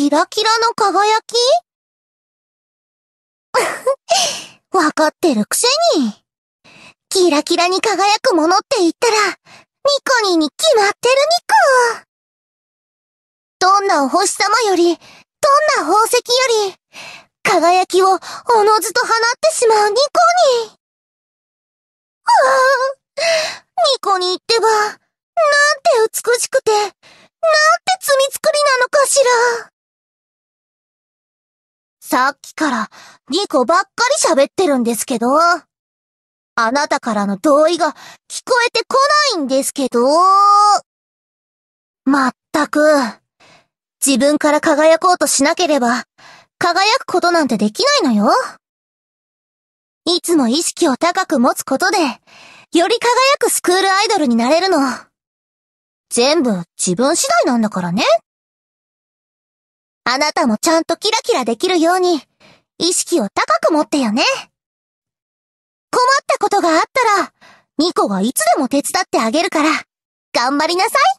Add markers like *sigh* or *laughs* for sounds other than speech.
キラキラの輝き *laughs* わかってるくせに。キラキラに輝くものって言ったら、ニコニーに決まってるニコ。どんなお星様より、どんな宝石より、輝きをおのずと放ってしまうニコニー。あニコニーってば、なんて美しくて、さっきからニコばっかり喋ってるんですけど。あなたからの同意が聞こえてこないんですけど。まったく、自分から輝こうとしなければ、輝くことなんてできないのよ。いつも意識を高く持つことで、より輝くスクールアイドルになれるの。全部自分次第なんだからね。あなたもちゃんとキラキラできるように、意識を高く持ってよね。困ったことがあったら、ニコはいつでも手伝ってあげるから、頑張りなさい